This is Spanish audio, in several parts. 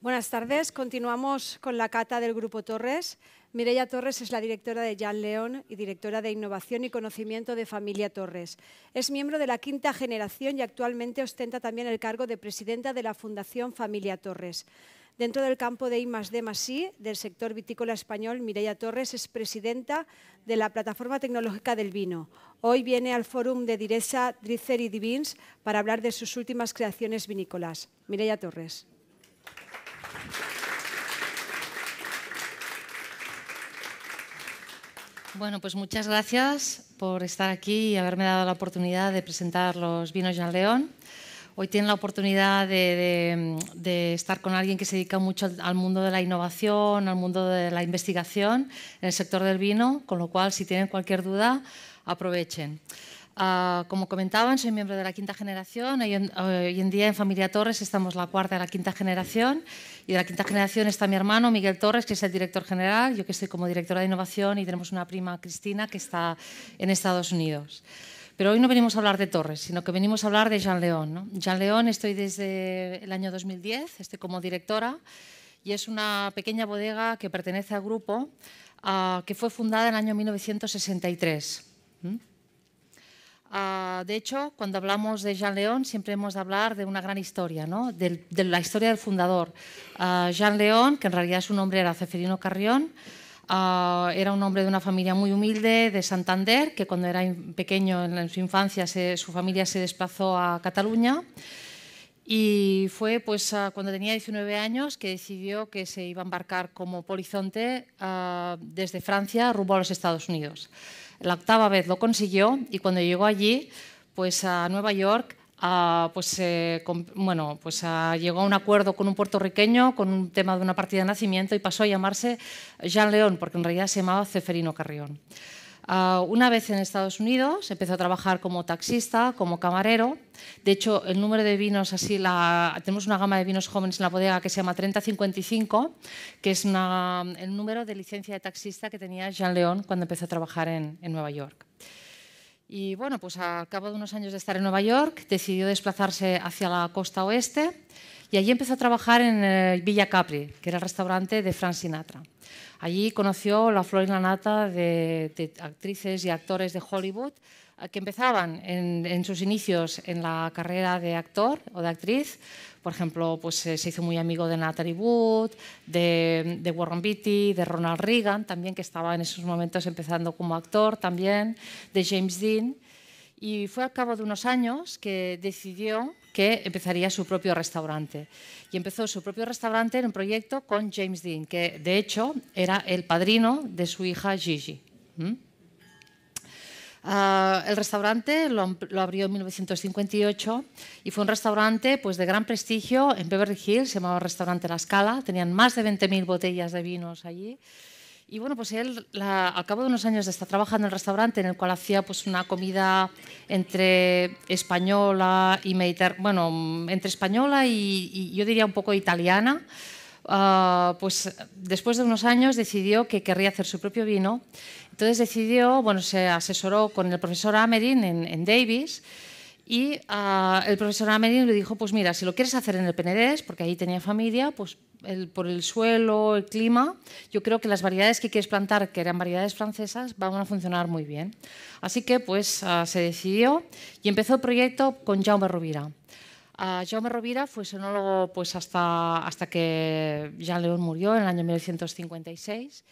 Buenas tardes. Continuamos con la cata del Grupo Torres. Mireia Torres es la directora de Jan León y directora de Innovación y Conocimiento de Familia Torres. Es miembro de la quinta generación y actualmente ostenta también el cargo de presidenta de la Fundación Familia Torres. Dentro del campo de I D I, del sector vitícola español, Mireia Torres es presidenta de la Plataforma Tecnológica del Vino. Hoy viene al Fórum de Direxa, y Divins para hablar de sus últimas creaciones vinícolas. Mireia Torres. Bueno, pues muchas gracias por estar aquí y haberme dado la oportunidad de presentar los vinos Jean León. Hoy tienen la oportunidad de, estar con alguien que se dedica mucho al mundo de la innovación, al mundo de la investigación en el sector del vino, con lo cual si tienen cualquier duda, aprovechen. Ah, como comentaban, soy miembro de la quinta generación. Hoy en, hoy en día en Familia Torres estamos la cuarta de la quinta generación y de la quinta generación está mi hermano Miguel Torres, que es el director general, yo que estoy como directora de innovación y tenemos una prima Cristina que está en Estados Unidos. Pero hoy no venimos a hablar de Torres, sino que venimos a hablar de Jean León. Jean León estoy desde el año 2010, estoy como directora y es una pequeña bodega que pertenece al grupo ah, que fue fundada en el año 1963. Ah, de hecho, cuando hablamos de Jean León, siempre hemos de hablar de una gran historia, ¿no? de, la historia del fundador. Ah, Jean León, que en realidad su nombre era Ceferino Carrión, ah, era un hombre de una familia muy humilde de Santander, que cuando era pequeño en su infancia su familia se desplazó a Cataluña. Y fue pues, cuando tenía 19 años que decidió que se iba a embarcar como polizonte desde Francia rumbo a los Estados Unidos. La octava vez lo consiguió y cuando llegó allí, pues a Nueva York, pues, eh, bueno, pues llegó a un acuerdo con un puertorriqueño con un tema de una partida de nacimiento y pasó a llamarse Jean León, porque en realidad se llamaba Ceferino Carrión. Ah, una vez en Estados Unidos empezó a trabajar como taxista, como camarero. De hecho, el número de vinos, así, la, tenemos una gama de vinos jóvenes en la bodega que se llama 3055, que es el número de licencia de taxista que tenía Jean León cuando empezó a trabajar en, Nueva York. Y bueno, pues al cabo de unos años de estar en Nueva York, decidió desplazarse hacia la costa oeste y allí empezó a trabajar en eh, Villa Capri, que era el restaurante de Frank Sinatra. Allí conoció la flor y la nata de, actrices y actores de Hollywood eh, que empezaban en, sus inicios en la carrera de actor o de actriz. Por ejemplo, pues, eh, se hizo muy amigo de Natalie Wood, de, de, Warren Beatty, de Ronald Reagan, también que estaba en esos momentos empezando como actor también, de James Dean. Y fue al cabo de unos años que decidió que empezaría su propio restaurante. Y empezó su propio restaurante en un proyecto con James Dean, que de hecho era el padrino de su hija Gigi. ¿Mm? Ah, el restaurante lo, abrió en 1958 y fue un restaurante pues, de gran prestigio en Beverly Hills, se llamaba Restaurante La Scala, tenían más de 20.000 botellas de vinos allí. Y bueno, pues él al cabo de unos años de estar trabajando en el restaurante en el cual hacía pues una comida entre española y mediterránea, bueno, entre española y, yo diría un poco italiana. Ah, pues después de unos años decidió que querría hacer su propio vino. Entonces decidió, bueno, se asesoró con el profesor Amerin en, Davis y ah, el profesor Amerin le dijo, pues mira, si lo quieres hacer en el Penedés, porque ahí tenía familia, pues por el suelo, el clima, yo creo que las variedades que quieres plantar, que eran variedades francesas, van a funcionar muy bien. Así que pues ah, se decidió y empezó el proyecto con Jaume Rovira. Ah, Jaume Rovira fue sonólogo pues, hasta, hasta que Jean León murió en el año 1956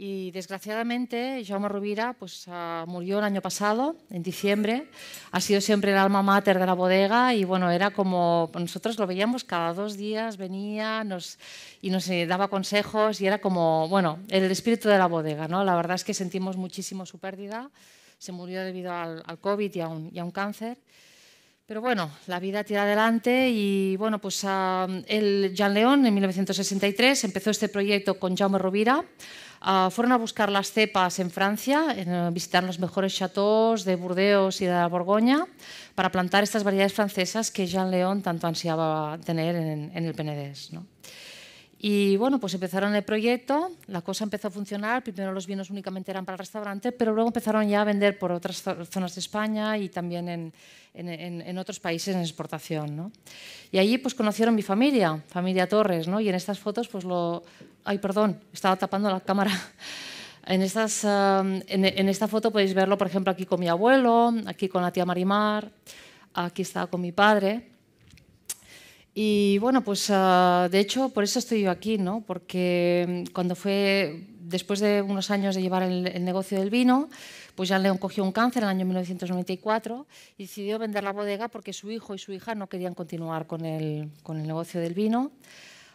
y desgraciadamente, Jaume Rubira pues, ah, murió el año pasado, en diciembre. Ha sido siempre el alma mater de la bodega y bueno, era como nosotros lo veíamos cada dos días, venía nos, y nos eh, daba consejos y era como, bueno, el espíritu de la bodega. ¿no? La verdad es que sentimos muchísimo su pérdida. Se murió debido al, COVID y a un, cáncer. Pero bueno, la vida tira adelante y bueno, pues ah, el Jean León en 1963 empezó este proyecto con Jaume Rubira Ah, fueron a buscar las cepas en Francia, en, eh, visitar los mejores chateaux de Burdeos y de Borgoña, para plantar estas variedades francesas que Jean León tanto ansiaba tener en, el Penedés. Y bueno, pues empezaron el proyecto, la cosa empezó a funcionar, primero los vinos únicamente eran para el restaurante, pero luego empezaron ya a vender por otras zonas de España y también en, otros países en exportación. Y allí pues conocieron mi familia, familia Torres, y en estas fotos pues lo, Ay, perdón, estaba tapando la cámara. En, estas, um, en, esta foto podéis verlo, por ejemplo, aquí con mi abuelo, aquí con la tía Marimar, aquí estaba con mi padre. Y bueno, pues uh, de hecho por eso estoy yo aquí, ¿no? Porque um, cuando fue, después de unos años de llevar el, negocio del vino, pues ya León cogió un cáncer en el año 1994 y decidió vender la bodega porque su hijo y su hija no querían continuar con el, con el negocio del vino.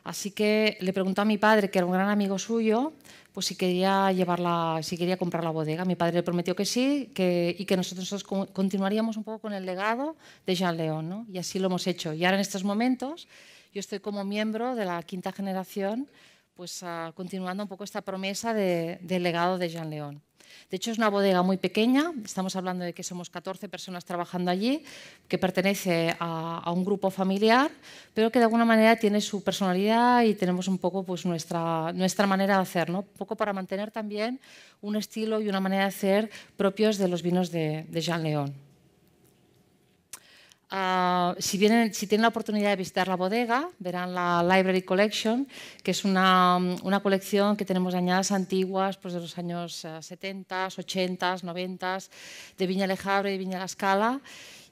Así que le preguntó a mi padre, que era un gran amigo suyo, pues si quería llevarla, si quería comprar la bodega. Mi padre le prometió que sí, y que nosotros continuaríamos un poco con el legado de Jean León, Y así lo hemos hecho. Y ahora en estos momentos yo estoy como miembro de la quinta generación, pues ah, continuando un poco esta promesa del legado de Jean León. De hecho, es una bodega muy pequeña, estamos hablando de que somos 14 personas trabajando allí, que pertenece a, un grupo familiar, pero que de alguna manera tiene su personalidad y tenemos un poco pues, nuestra, manera de hacer, un poco para mantener también un estilo y una manera de hacer propios de los vinos de, de Jean León. Ah, si, tienen la oportunidad de visitar la bodega, verán la Library Collection, que es una, colección que tenemos añadas antiguas, pues de los años 70, 80, 90, de Viña Alejabre y Viña La Scala,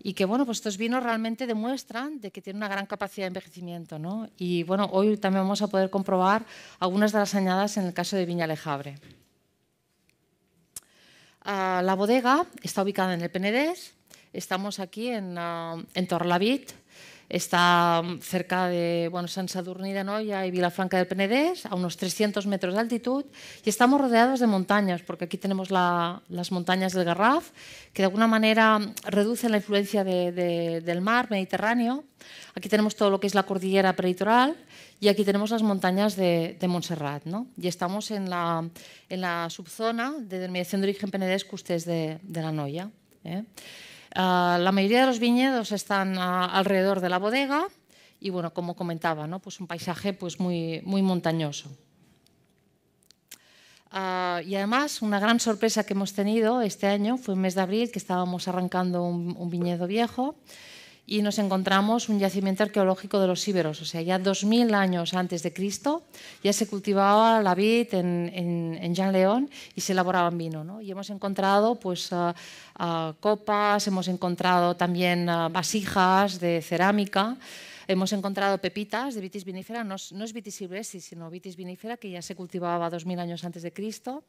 y que bueno, pues estos vinos realmente demuestran de que tiene una gran capacidad de envejecimiento. ¿no? Y bueno, hoy también vamos a poder comprobar algunas de las añadas en el caso de Viña Alejabre. Ah, la bodega está ubicada en el Penedés, Estamos aquí en, ah, en Torlavit, está cerca de bueno, San Sadurní de Noia y Vilafranca del Penedés, a unos 300 metros de altitud, y estamos rodeados de montañas, porque aquí tenemos las montañas del Garraf, que de alguna manera reducen la influencia del mar Mediterráneo. Aquí tenemos todo lo que es la cordillera preitoral y aquí tenemos las montañas de, Montserrat. ¿no? Y estamos en la, en la subzona de denominación de origen Penedés usted de, de la Noya. ¿eh? Ah, la mayoría de los viñedos están ah, alrededor de la bodega y, bueno, como comentaba, ¿no? pues un paisaje pues, muy, muy montañoso. Ah, y además, una gran sorpresa que hemos tenido este año fue el mes de abril, que estábamos arrancando un viñedo viejo y nos encontramos un yacimiento arqueológico de los íberos, o sea, ya 2.000 años antes de Cristo ya se cultivaba la vid en, en, en Jean León y se en vino. ¿no? Y hemos encontrado pues, ah, ah, copas, hemos encontrado también ah, vasijas de cerámica, hemos encontrado pepitas de vitis vinífera, no, no es vitis silvestris, sino vitis vinífera que ya se cultivaba 2.000 años antes de Cristo.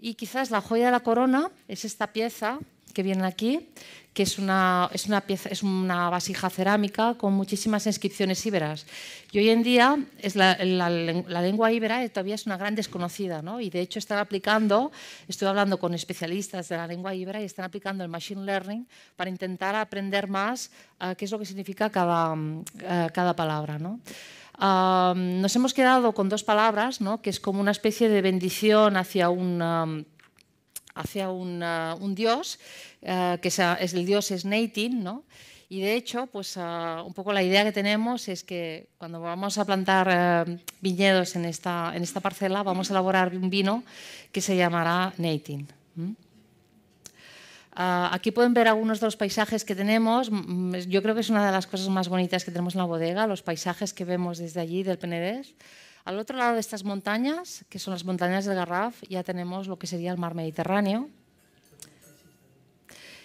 Y quizás la joya de la corona es esta pieza que vienen aquí, que es una, es una, pieza, es una vasija cerámica con muchísimas inscripciones íberas. Y hoy en día es la, la, lengua íbera todavía es una gran desconocida, ¿no? y de hecho están aplicando, estoy hablando con especialistas de la lengua íbera y están aplicando el Machine Learning para intentar aprender más ah, qué es lo que significa cada, mm, ah, cada palabra. ¿no? Ah, nos hemos quedado con dos palabras, ¿no? que es como una especie de bendición hacia un hacia un dios, eh, que es, el dios es ¿no? Y de hecho, pues ah, un poco la idea que tenemos es que cuando vamos a plantar eh, viñedos en esta, parcela, vamos a elaborar un vino que se llamará Nating. Ah, aquí pueden ver algunos de los paisajes que tenemos. Yo creo que es una de las cosas más bonitas que tenemos en la bodega, los paisajes que vemos desde allí, del Penedés. Al otro lado de estas montañas, que son las montañas del Garraf, ya tenemos lo que sería el mar Mediterráneo.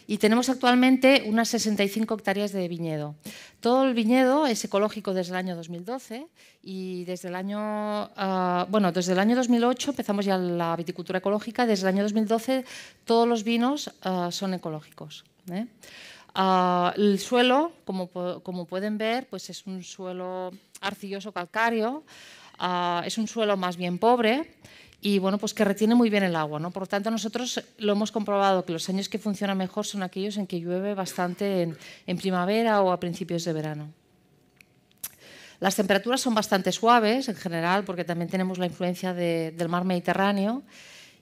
Y tenemos actualmente unas 65 hectáreas de viñedo. Todo el viñedo es ecológico desde el año 2012 y desde el año, ah, bueno, desde el año 2008 empezamos ya la viticultura ecológica. Desde el año 2012 todos los vinos ah, son ecológicos. ¿eh? Ah, el suelo, como, pueden ver, pues es un suelo arcilloso calcáreo. Ah, es un suelo más bien pobre y bueno, pues que retiene muy bien el agua. ¿no? Por lo tanto, nosotros lo hemos comprobado que los años que funcionan mejor son aquellos en que llueve bastante en, primavera o a principios de verano. Las temperaturas son bastante suaves en general porque también tenemos la influencia del mar Mediterráneo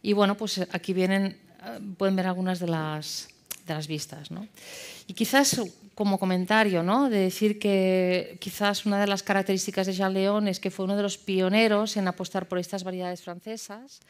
y bueno, pues aquí vienen, ah, pueden ver algunas de las, de las vistas. ¿no? Y quizás como comentario, ¿no? de decir que quizás una de las características de Jean León es que fue uno de los pioneros en apostar por estas variedades francesas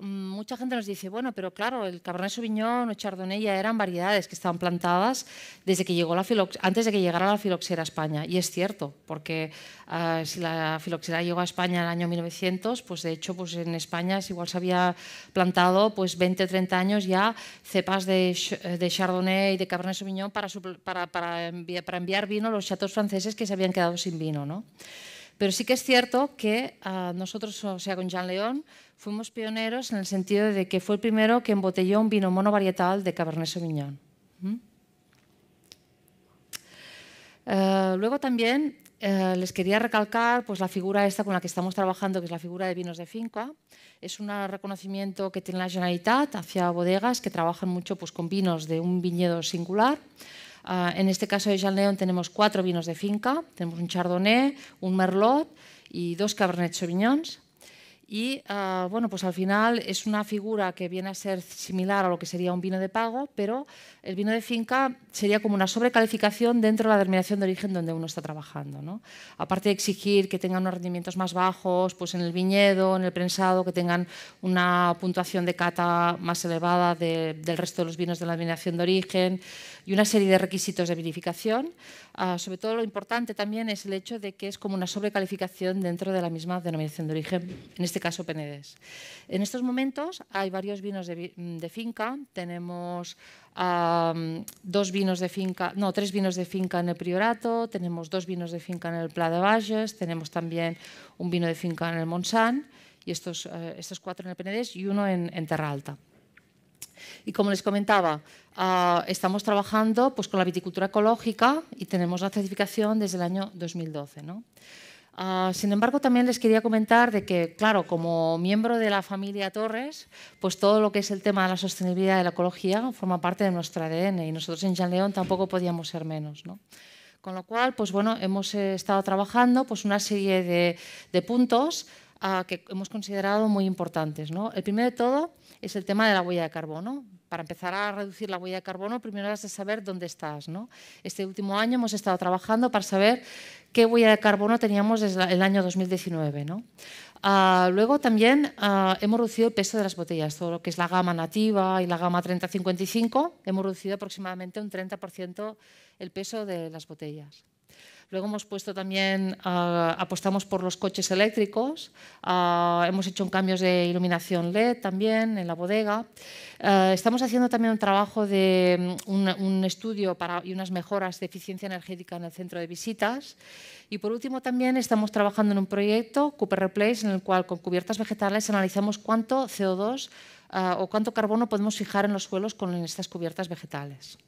mucha gente nos dice, bueno, pero claro, el Cabernet Sauvignon o Chardonnay ya eran variedades que estaban plantadas desde que llegó la antes de que llegara la filoxera a España. Y es cierto, porque ah, si la filoxera llegó a España en el año 1900, pues de hecho pues en España igual se había plantado pues 20 o 30 años ya cepas de, eh, de Chardonnay y de Cabernet Sauvignon para, para, enviar, para enviar vino a los chatos franceses que se habían quedado sin vino, ¿no? Pero sí que es cierto que ah, nosotros, o sea, con Jean León, fuimos pioneros en el sentido de que fue el primero que embotelló un vino monovarietal de Cabernet Sauvignon. Eh, luego también eh, les quería recalcar pues, la figura esta con la que estamos trabajando, que es la figura de vinos de finca. Es un reconocimiento que tiene la Generalitat hacia bodegas que trabajan mucho pues, con vinos de un viñedo singular. Ah, en este caso de Jean tenemos cuatro vinos de finca, tenemos un Chardonnay, un Merlot y dos Cabernet Sauvignons. Y ah, bueno, pues al final es una figura que viene a ser similar a lo que sería un vino de pago, pero el vino de finca sería como una sobrecalificación dentro de la denominación de origen donde uno está trabajando. ¿no? Aparte de exigir que tengan unos rendimientos más bajos, pues en el viñedo, en el prensado, que tengan una puntuación de cata más elevada del resto de los vinos de la denominación de origen, y una serie de requisitos de verificación. Ah, sobre todo lo importante también es el hecho de que es como una sobrecalificación dentro de la misma denominación de origen, en este caso Penedés. En estos momentos hay varios vinos de, mm, finca, tenemos dos vinos de finca, no, tres vinos de finca en el Priorato, tenemos dos vinos de finca en el Pla de valles tenemos también un vino de finca en el Montsant y estos, eh, cuatro en el Penedés y uno en Terra Alta. Y como les comentaba, ah, estamos trabajando pues, con la viticultura ecológica y tenemos la certificación desde el año 2012. Ah, sin embargo, también les quería comentar de que, claro, como miembro de la familia Torres, pues todo lo que es el tema de la sostenibilidad de la ecología forma parte de nuestro ADN y nosotros en Jean León tampoco podíamos ser menos. Con lo cual, pues bueno, hemos eh, estado trabajando pues, una serie de, puntos ah, que hemos considerado muy importantes. El primero de todo es el tema de la huella de carbono. Para empezar a reducir la huella de carbono, primero has de saber dónde estás. Este último año hemos estado trabajando para saber qué huella de carbono teníamos desde el año 2019. Ah, luego también ah, hemos reducido el peso de las botellas, todo lo que es la gama nativa y la gama 30-55, hemos reducido aproximadamente un 30% el peso de las botellas. Luego hemos puesto también, ah, apostamos por los coches eléctricos, ah, hemos hecho cambios de iluminación LED también en la bodega. Ah, estamos haciendo también un trabajo de mm, un, estudio y unas mejoras de eficiencia energética en el centro de visitas. Y por último también estamos trabajando en un proyecto, Cooper Replace, en el cual con cubiertas vegetales analizamos cuánto CO2 o cuánto carbono podemos fijar en los suelos con estas cubiertas vegetales.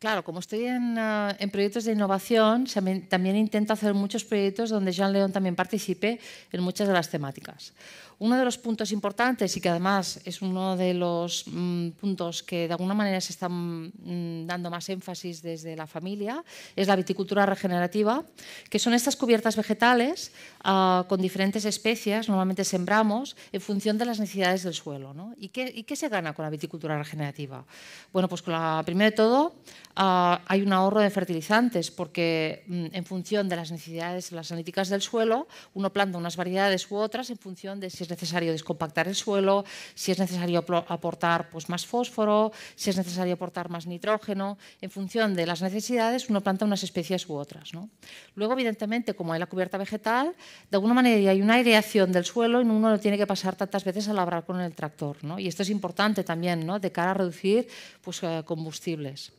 Claro, como estoy en, eh, proyectos de innovación, también, intento hacer muchos proyectos donde Jean León también participe en muchas de las temáticas. Uno de los puntos importantes y que además es uno de los mm, puntos que de alguna manera se están mm, dando más énfasis desde la familia es la viticultura regenerativa, que son estas cubiertas vegetales ah, con diferentes especies, normalmente sembramos en función de las necesidades del suelo. ¿no? ¿Y, qué, qué, se gana con la viticultura regenerativa? Bueno, pues con la, primero de todo ah, hay un ahorro de fertilizantes porque mm, en función de las necesidades, las analíticas del suelo, uno planta unas variedades u otras en función de si es necesario descompactar el suelo, si es necesario aportar pues, más fósforo, si es necesario aportar más nitrógeno. En función de las necesidades, uno planta unas especies u otras. ¿no? Luego, evidentemente, como hay la cubierta vegetal, de alguna manera hay una aireación del suelo y uno no tiene que pasar tantas veces a labrar con el tractor. Y esto es importante también ¿no? de cara a reducir pues, eh, combustibles.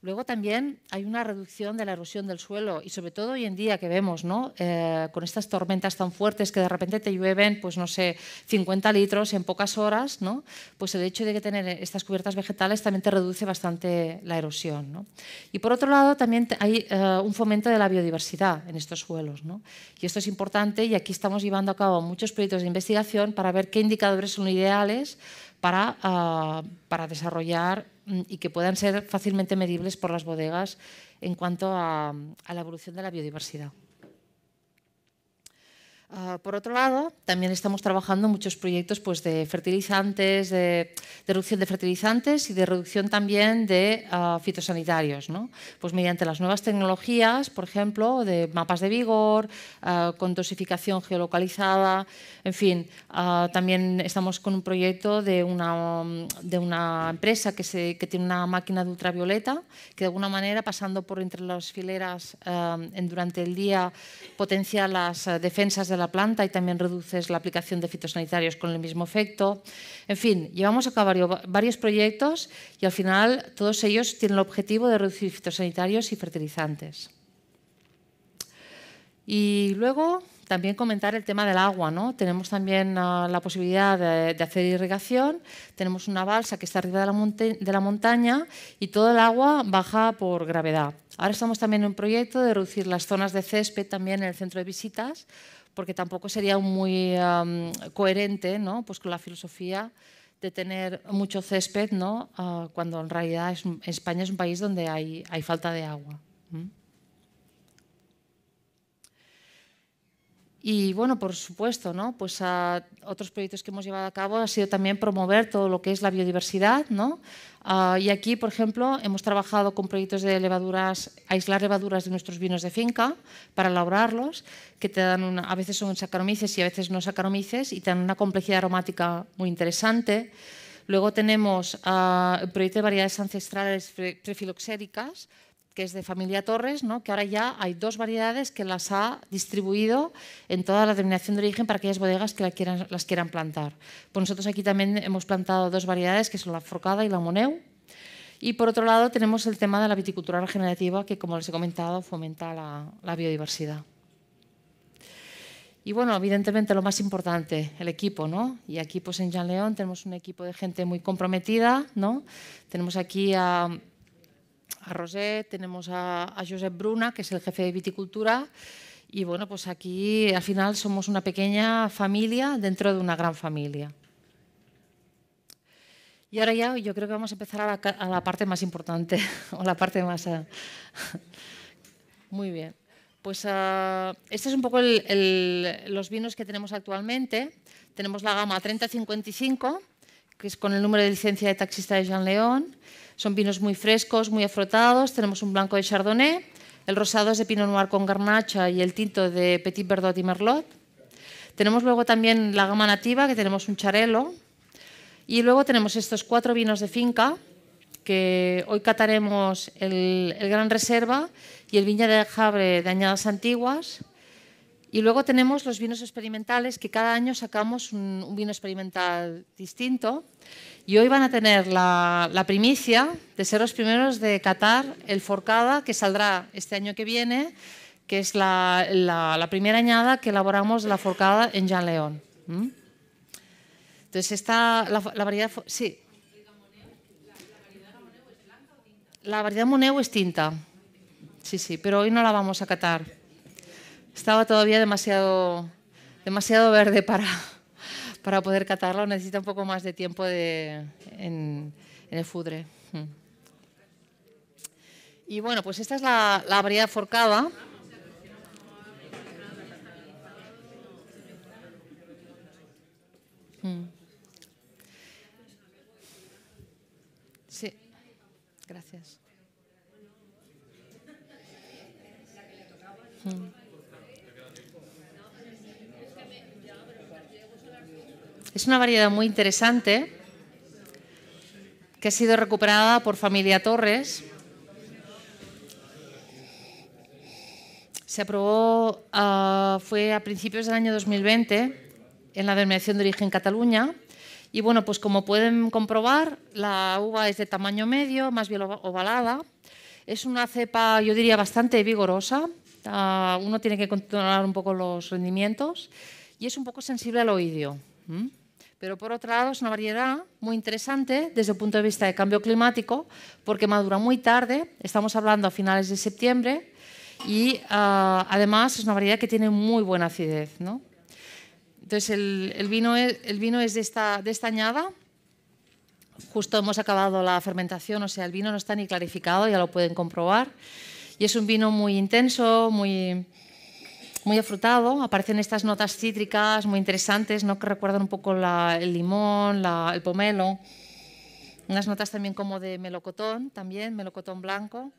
Luego también hay una reducción de la erosión del suelo y sobre todo hoy en día que vemos, eh, con estas tormentas tan fuertes que de repente te llueven, pues no sé, 50 litros en pocas horas, Pues el hecho de que tener estas cubiertas vegetales también te reduce bastante la erosión, Y por otro lado también hay eh, un fomento de la biodiversidad en estos suelos, Y esto es importante y aquí estamos llevando a cabo muchos proyectos de investigación para ver qué indicadores son ideales Ah, para, desarrollar mm, y que puedan ser fácilmente medibles por las bodegas en cuanto a la evolución de la biodiversidad. Ah, por otro lado, también estamos trabajando muchos proyectos pues, de fertilizantes, de, reducción de fertilizantes y de reducción también de ah, fitosanitarios. ¿no? Pues mediante las nuevas tecnologías, por ejemplo, de mapas de vigor, ah, con dosificación geolocalizada, en fin, también estamos con un proyecto de una, de una empresa que, se, que, tiene una máquina de ultravioleta que de alguna manera pasando por entre las fileras durante el día potencia las defensas de la planta y también reduces la aplicación de fitosanitarios con el mismo efecto. En fin, llevamos a cabo varios proyectos y al final todos ellos tienen el objetivo de reducir fitosanitarios y fertilizantes. Y luego también comentar el tema del agua. ¿no? Tenemos también ah, la posibilidad de, hacer irrigación, tenemos una balsa que está arriba de la montaña y todo el agua baja por gravedad. Ahora estamos también en un proyecto de reducir las zonas de césped también en el centro de visitas porque tampoco sería muy coherente ¿no? pues con la filosofía de tener mucho césped, ¿no? Ah, cuando en realidad España es un país donde hay, falta de agua. Y bueno, por supuesto, ¿no? Pues a ah, otros proyectos que hemos llevado a cabo ha sido también promover todo lo que es la biodiversidad, ¿no? Ah, y aquí, por ejemplo, hemos trabajado con proyectos de levaduras, aislar levaduras de nuestros vinos de finca para elaborarlos, que te dan a veces son sacaromices y a veces no sacaromices y te dan una complejidad aromática muy interesante. Luego tenemos ah, el proyecto de variedades ancestrales prefiloxéricas, que es de familia Torres, ¿no? que ahora ya hay dos variedades que las ha distribuido en toda la denominación de origen para aquellas bodegas que las quieran plantar. Pues nosotros aquí también hemos plantado dos variedades, que son la Forcada y la Moneu. Y por otro lado tenemos el tema de la viticultura regenerativa, que como les he comentado, fomenta la, biodiversidad. Y bueno, evidentemente lo más importante, el equipo, ¿no? Y aquí pues en Jean León tenemos un equipo de gente muy comprometida, ¿no? Tenemos aquí a a Rosé, tenemos a, Josep Bruna, que es el jefe de viticultura. Y bueno, pues aquí al final somos una pequeña familia dentro de una gran familia. Y ahora ya yo creo que vamos a empezar a la, parte más importante, o la parte más... Eh, muy bien. Pues estos ah, este es un poco los vinos que tenemos actualmente. Tenemos la gama 3055, que es con el número de licencia de taxista de Jean León. Son vinos muy frescos, muy afrotados. Tenemos un blanco de Chardonnay, el rosado es de Pinot Noir con garnacha y el tinto de Petit Verdot y Merlot. Tenemos luego también la gama nativa, que tenemos un charelo. Y luego tenemos estos cuatro vinos de finca, que hoy cataremos el, Gran Reserva y el Viña de Jabre de Añadas Antiguas. Y luego tenemos los vinos experimentales, que cada año sacamos un vino experimental distinto. Y hoy van a tener la, primicia de ser los primeros de Qatar, el Forcada, que saldrá este año que viene, que es la, primera añada que elaboramos de la Forcada en Jean León. ¿Mm? Entonces, esta la, variedad. Sí. La variedad Moneu es tinta. Sí, sí, pero hoy no la vamos a catar. Estaba todavía demasiado, demasiado verde para, para poder catarlo necesita un poco más de tiempo en, el fudre. Mm. Y bueno, pues esta es la, la variedad forcada. Mm. Sí, gracias. Mm. Es una variedad muy interesante que ha sido recuperada por Familia Torres. Se aprobó, ah, fue a principios del año 2020 en la denominación de origen Cataluña. Y bueno, pues como pueden comprobar, la uva es de tamaño medio, más bien ovalada. Es una cepa, yo diría, bastante vigorosa. Ah, uno tiene que controlar un poco los rendimientos y es un poco sensible al oído. Pero por otro lado es una variedad muy interesante desde el punto de vista de cambio climático porque madura muy tarde, estamos hablando a finales de septiembre y ah, además es una variedad que tiene muy buena acidez. Entonces el, vino es, el vino es de esta, de esta añada, justo hemos acabado la fermentación, o sea, el vino no está ni clarificado, ya lo pueden comprobar. Y es un vino muy intenso, muy, muy afrutado, aparecen estas notas cítricas muy interesantes, ¿no? que recuerdan un poco el limón, el pomelo, unas notas también como de melocotón, también melocotón blanco.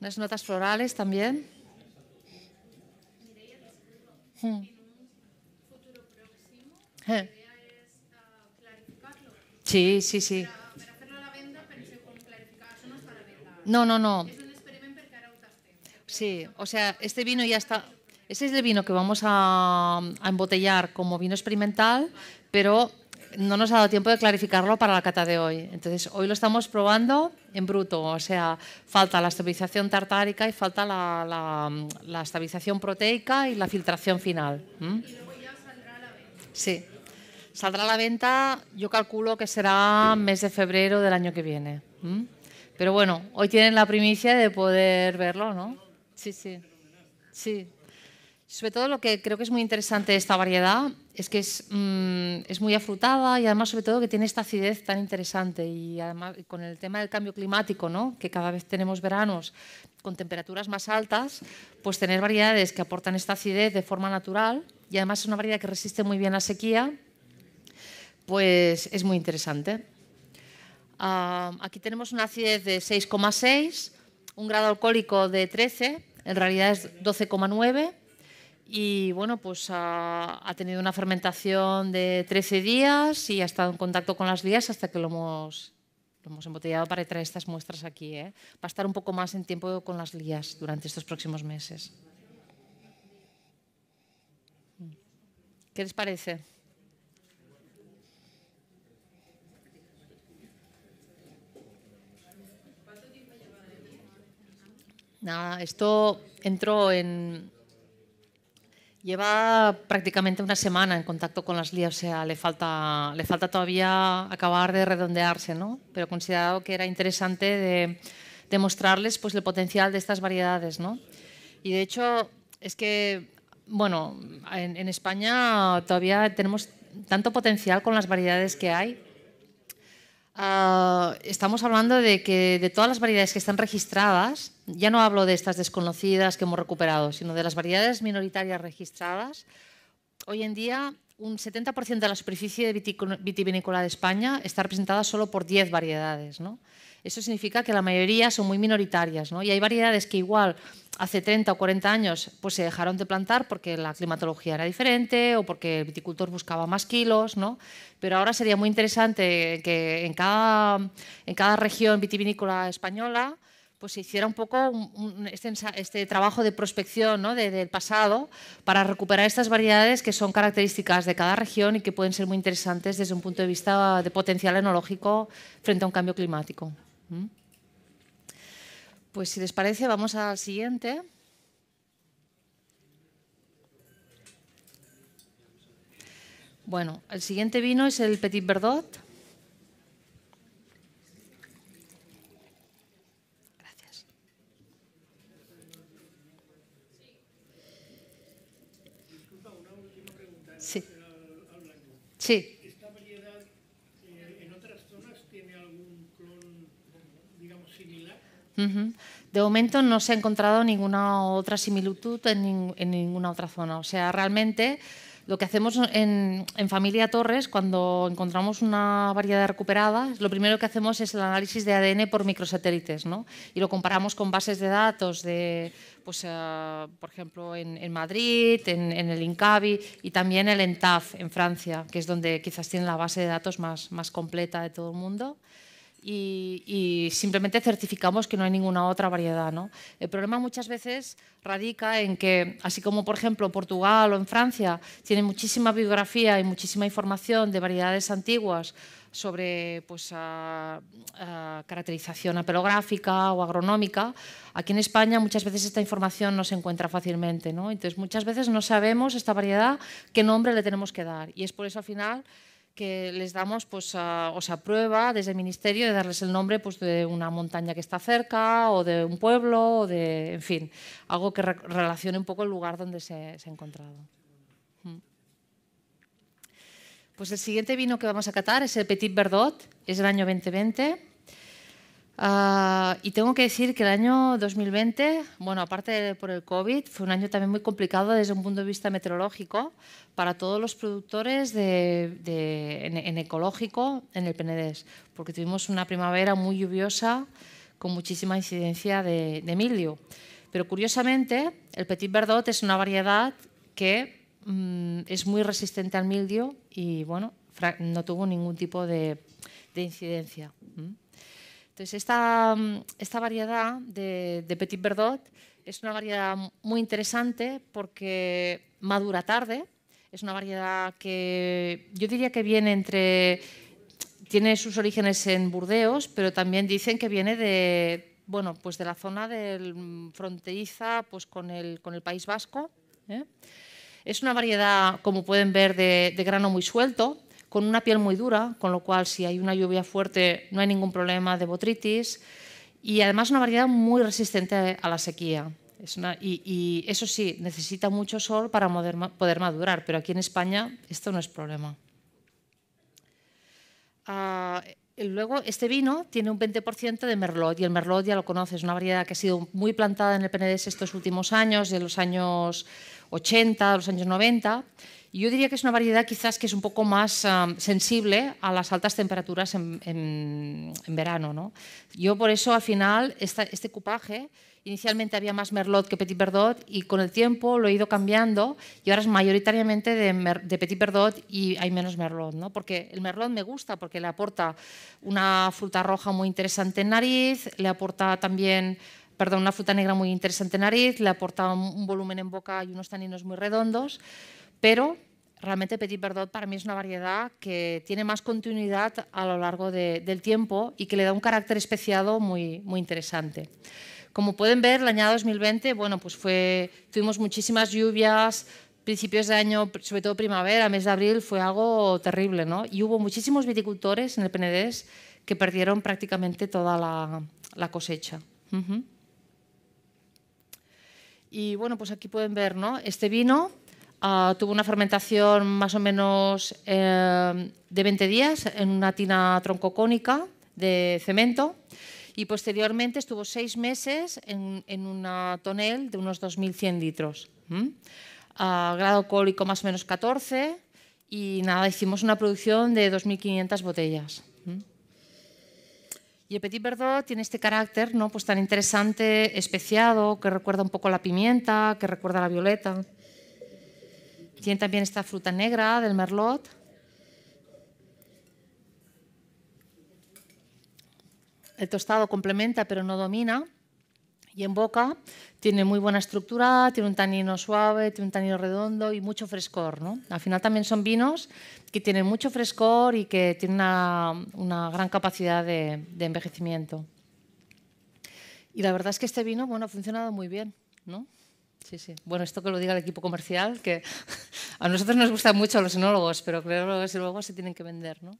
Unas notas florales también. clarificarlo. Hmm. Eh. Sí, sí, sí. No, no, no. Sí, o sea, este vino ya está... Ese es el vino que vamos a, embotellar como vino experimental, pero no nos ha dado tiempo de clarificarlo para la cata de hoy. Entonces, hoy lo estamos probando en bruto, o sea, falta la estabilización tartárica y falta la, estabilización proteica y la filtración final. Y luego ya saldrá a la venta. Sí, saldrá a la venta, yo calculo que será mes de febrero del año que viene. Pero bueno, hoy tienen la primicia de poder verlo, ¿no? Sí, sí. Sí. Sobre todo lo que creo que es muy interesante de esta variedad es que mm, es, muy afrutada y además sobre todo que tiene esta acidez tan interesante y además con el tema del cambio climático, ¿no? que cada vez tenemos veranos con temperaturas más altas, pues tener variedades que aportan esta acidez de forma natural y además es una variedad que resiste muy bien la sequía, pues es muy interesante aquí tenemos una acidez de 6,6, un grado alcohólico de 13, en realidad es 12,9 y bueno, pues ha, tenido una fermentación de 13 días y ha estado en contacto con las lías hasta que lo hemos, embotellado para traer estas muestras aquí. ¿eh? Va a estar un poco más en tiempo con las lías durante estos próximos meses. ¿Qué les parece? Nada, esto entró en... Lleva prácticamente una semana en contacto con las lías, o sea, le falta, le falta todavía acabar de redondearse, ¿no? Pero considerado que era interesante de, demostrarles, pues, el potencial de estas variedades, ¿no? Y de hecho, es que, bueno, en España todavía tenemos tanto potencial con las variedades que hay, Ah, estamos hablando de que de todas las variedades que están registradas, ya no hablo de estas desconocidas que hemos recuperado, sino de las variedades minoritarias registradas, hoy en día un 70% de la superficie vitivinícola de España está representada solo por 10 variedades. ¿no? Eso significa que la mayoría son muy minoritarias, ¿no? Y hay variedades que igual hace 30 o 40 años pues se dejaron de plantar porque la climatología era diferente o porque el viticultor buscaba más kilos, ¿no? Pero ahora sería muy interesante que en cada, región vitivinícola española pues se hiciera un poco este, este, trabajo de prospección ¿no? del pasado para recuperar estas variedades que son características de cada región y que pueden ser muy interesantes desde un punto de vista de potencial enológico frente a un cambio climático. Pues si les parece, vamos al siguiente. Bueno, el siguiente vino es el Petit Verdot. Gracias. Sí. Sí. De momento no se ha encontrado ninguna otra similitud en, ninguna otra zona. O sea, realmente lo que hacemos en, Familia Torres, cuando encontramos una variedad recuperada, lo primero que hacemos es el análisis de ADN por microsatélites, ¿no? Y lo comparamos con bases de datos de, pues, eh, por ejemplo, en, Madrid, en, el INCAVI y también el ENTAF en Francia, que es donde quizás tiene la base de datos más completa de todo el mundo y, simplemente certificamos que no hay ninguna otra variedad. ¿no? El problema muchas veces radica en que, así como por ejemplo Portugal o en Francia tienen muchísima biografía y muchísima información de variedades antiguas sobre pues, caracterización apelográfica o agronómica, aquí en España muchas veces esta información no se encuentra fácilmente. ¿no? Entonces muchas veces no sabemos esta variedad qué nombre le tenemos que dar y es por eso al final que les damos, pues, o se aprueba desde el Ministerio de darles el nombre pues, de una montaña que está cerca o de un pueblo, o de, en fin, algo que relacione un poco el lugar donde se, se ha encontrado. Mm. Pues el siguiente vino que vamos a catar es el Petit Verdot, es del año 2020. Ah, y tengo que decir que el año 2020, bueno, aparte por el COVID, fue un año también muy complicado desde un punto de vista meteorológico para todos los productores en, ecológico en el Penedés, porque tuvimos una primavera muy lluviosa con muchísima incidencia de, de Pero curiosamente, el Petit Verdot es una variedad que mm, es muy resistente al mildio y, bueno, no tuvo ningún tipo de, incidencia. Entonces, esta, mm, variedad de, Petit Verdot es una variedad muy interesante porque madura tarde. Es una variedad que yo diría que viene entre. Tiene sus orígenes en Burdeos, pero también dicen que viene de, bueno, pues de la zona del, mm, fronteriza pues con, el, con el País Vasco. ¿eh? Es una variedad, como pueden ver, de, de grano muy suelto con una piel muy dura, con lo cual si hay una lluvia fuerte no hay ningún problema de botritis y además una variedad muy resistente a la sequía. y, eso sí, necesita mucho sol para poder, madurar, pero aquí en España esto no es problema. Ah, luego, este vino tiene un 20% de merlot, y el merlot ya lo conoces, una variedad que ha sido muy plantada en el PNDS estos últimos años, de los años 80, los años 90 yo diría que es una variedad quizás que es un poco más sensible a las altas temperaturas en, verano. ¿no? Yo por eso al final este cupaje, inicialmente había más Merlot que Petit Verdot y con el tiempo lo he ido cambiando y ahora es mayoritariamente de, de Petit Verdot y hay menos Merlot. ¿no? Porque el Merlot me gusta porque le aporta una fruta roja muy interesante en nariz, le aporta también perdón, una fruta negra muy interesante en nariz, le aporta un volumen en boca y unos taninos muy redondos. Pero realmente Petit Verdot para mí es una variedad que tiene más continuidad a lo largo del tiempo y que le da un carácter especiado muy, muy interesante. Como pueden ver, el año 2020 bueno, pues fue, tuvimos muchísimas lluvias, principios de año, sobre todo primavera, mes de abril, fue algo terrible. ¿no? Y hubo muchísimos viticultores en el Penedés que perdieron prácticamente toda la, cosecha. Y bueno, pues aquí pueden ver este vino Ah, tuvo una fermentación más o menos eh, de 20 días en una tina troncocónica de cemento y posteriormente estuvo seis meses en, un una tonel de unos 2.100 litros. a grado alcohólico más o menos 14 y nada, hicimos una producción de 2.500 botellas. Y el Petit Verdot tiene este carácter ¿no? pues tan interesante, especiado, que recuerda un poco la pimienta, que recuerda a la violeta. Tiene también esta fruta negra del merlot. El tostado complementa pero no domina. Y en boca tiene muy buena estructura, tiene un tanino suave, tiene un tanino redondo y mucho frescor. Al final también son vinos que tienen mucho frescor y que tienen una, gran capacidad de, de, envejecimiento. Y la verdad es que este vino bueno, ha funcionado muy bien. ¿no? Sí, sí. Bueno, esto que lo diga el equipo comercial, que a nosotros nos gustan mucho los enólogos, pero creo que luego se tienen que vender, ¿no?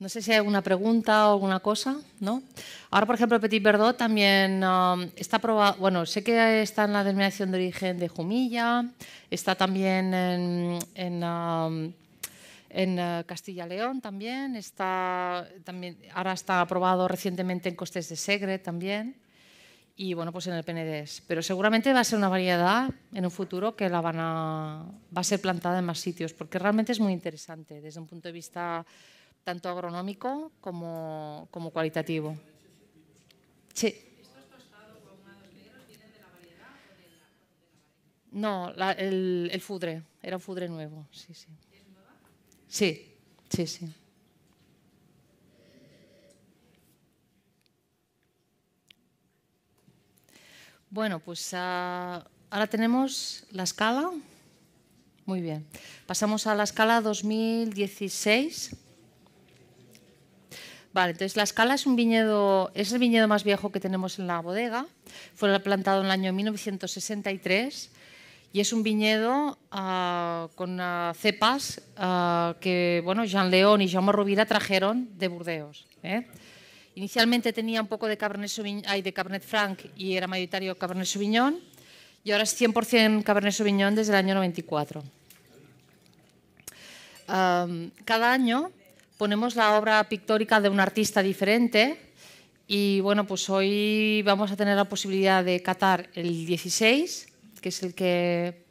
No sé si hay alguna pregunta o alguna cosa, ¿no? Ahora, por ejemplo, Petit Verdot también um, está aprobado. bueno, sé que está en la denominación de origen de Jumilla, está también en, um, uh, Castilla-León también, está también, ahora está aprobado recientemente en Costes de Segre también y bueno, pues en el Penedés. Pero seguramente va a ser una variedad en un futuro que la van a, va a ser plantada en más sitios, porque realmente es muy interesante desde un punto de vista tanto agronómico como, como cualitativo. Sí. No, la, el, el, fudre, era un fudre nuevo, sí, sí. Sí, sí, sí. Bueno, pues ah, ahora tenemos la escala. Muy bien. Pasamos a la escala 2016. Vale, entonces la escala es un viñedo, es el viñedo más viejo que tenemos en la bodega. Fue plantado en el año 1963 y es un viñedo ah, con cepas ah, que bueno, Jean León y Jaume Rubira trajeron de Burdeos. ¿eh? Inicialmente tenía un poco de Cabernet, Sauvignon, de Cabernet Franc y era mayoritario Cabernet Sauvignon. Y ahora es 100% Cabernet Sauvignon desde el año 94. cada año ponemos la obra pictórica de un artista diferente. Y bueno, pues hoy vamos a tener la posibilidad de catar el 16, que es el que...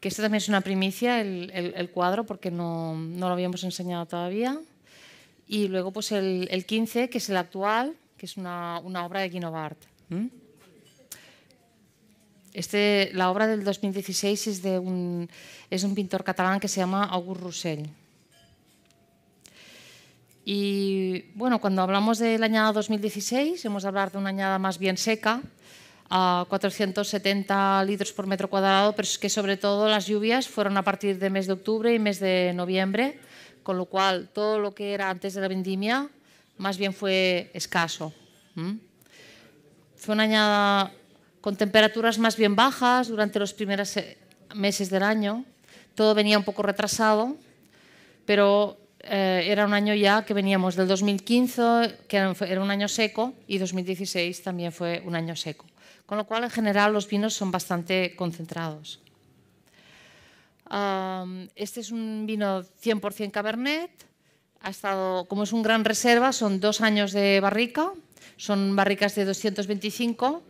Que esto también es una primicia, el, el, el cuadro, porque no, no lo habíamos enseñado todavía. Y luego pues el, 15, que es el actual, que es una, obra de Guino ¿Mm? este, la obra del 2016 es de un, es un pintor catalán que se llama Augur Roussel. Y bueno, cuando hablamos del año 2016, hemos de hablar de una añada más bien seca, a 470 litros por metro cuadrado, pero es que sobre todo las lluvias fueron a partir de mes de octubre y mes de noviembre, con lo cual todo lo que era antes de la vendimia más bien fue escaso. Fue un año con temperaturas más bien bajas durante los primeros eh, meses del año. Todo venía un poco retrasado, pero eh, era un año ya que veníamos del 2015, que era un año seco, y 2016 también fue un año seco. Con lo cual, en general, los vinos son bastante concentrados este es un vino 100% Cabernet. Ha estado, como es un gran reserva, son dos años de barrica. Son barricas de 225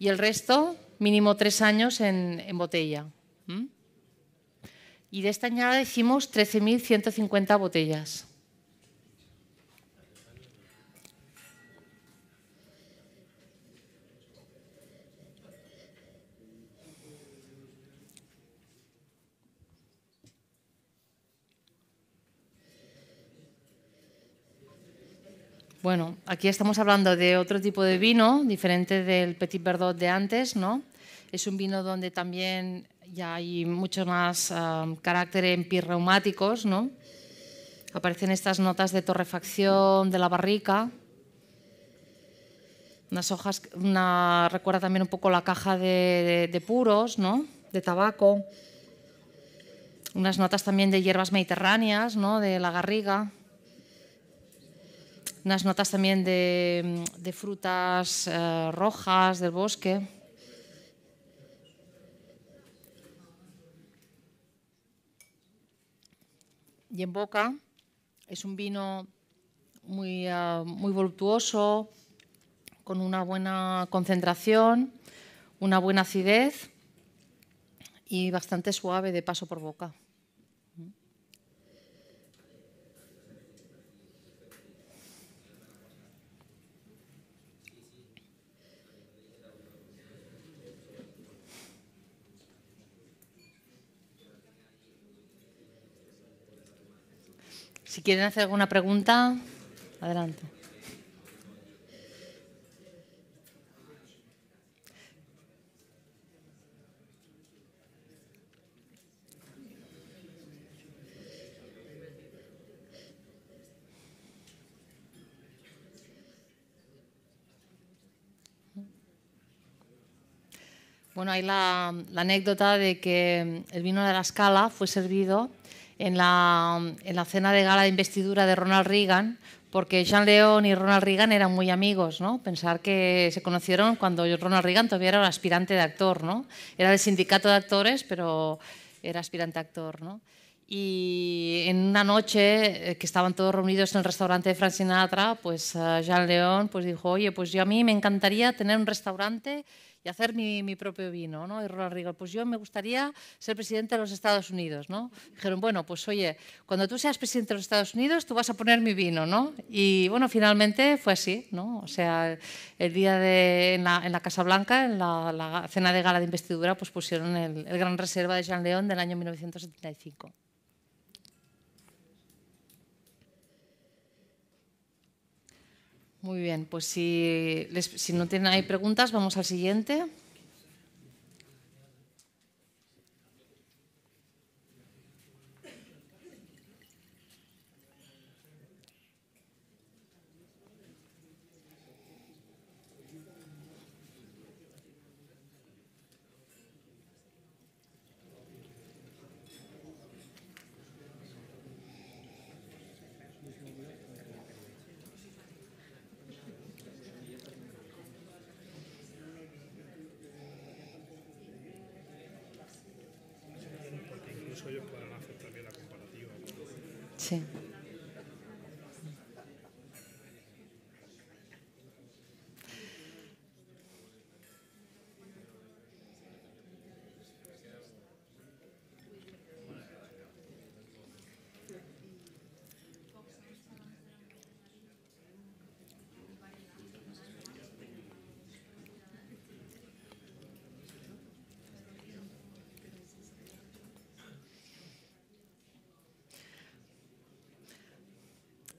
y el resto mínimo tres años en, botella. Y de esta añada hicimos 13.150 botellas. Bueno, aquí estamos hablando de otro tipo de vino, diferente del Petit Verdot de antes, ¿no? Es un vino donde también ya hay mucho más ah, carácter empirreumáticos, ¿no? Aparecen estas notas de torrefacción de la barrica. Unas hojas, una, recuerda también un poco la caja de, de puros, ¿no? De tabaco. Unas notas también de hierbas mediterráneas, ¿no? De la garriga unas notas también de, frutas eh, rojas del bosque. Y en boca es un vino muy, eh, muy voluptuoso, con una buena concentración, una buena acidez y bastante suave de paso por boca. Si quieren hacer alguna pregunta, adelante. Bueno, hay la, anécdota de que el vino de la escala fue servido en la, cena de gala de investidura de Ronald Reagan, porque Jean León y Ronald Reagan eran muy amigos, ¿no? Pensar que se conocieron cuando Ronald Reagan todavía era un aspirante de actor, ¿no? Era del sindicato de actores, pero era aspirante actor, ¿no? Y en una noche eh, que estaban todos reunidos en el restaurante de Frank Sinatra, pues eh, Jean León pues dijo, oye, pues yo a mí me encantaría tener un restaurante y hacer mi, propio vino, ¿no? Y Ronald Reagan, pues yo me gustaría ser presidente de los Estados Unidos, ¿no? Dijeron, bueno, pues oye, cuando tú seas presidente de los Estados Unidos, tú vas a poner mi vino, ¿no? Y bueno, finalmente fue así, ¿no? O sea, el día en, la, Casa Blanca, en la, cena de gala de investidura, pues pusieron el, el Gran Reserva de Jean León del año 1975. Muy bien, pues si, si no tienen ahí preguntas, vamos al siguiente.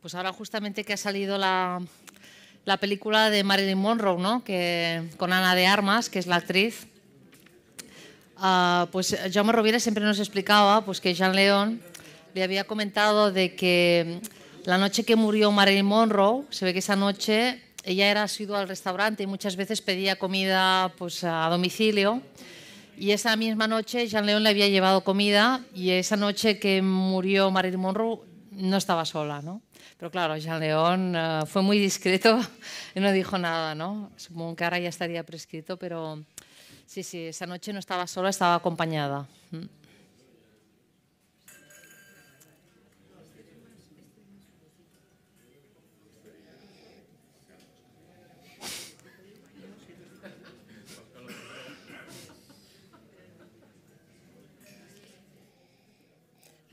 Pues ahora justamente que ha salido la, película de Marilyn Monroe, ¿no? que, con Ana de Armas, que es la actriz, ah, pues Jaume Rovira siempre nos explicaba pues, que Jean León le había comentado de que la noche que murió Marilyn Monroe, se ve que esa noche ella era ido al restaurante y muchas veces pedía comida pues, a domicilio. Y esa misma noche Jean León le había llevado comida y esa noche que murió Marilyn Monroe no estaba sola, ¿no? Pero claro, Jean León eh, fue muy discreto y no dijo nada, ¿no? Supongo que ahora ya estaría prescrito, pero sí, sí, esa noche no estaba sola, estaba acompañada. Mm.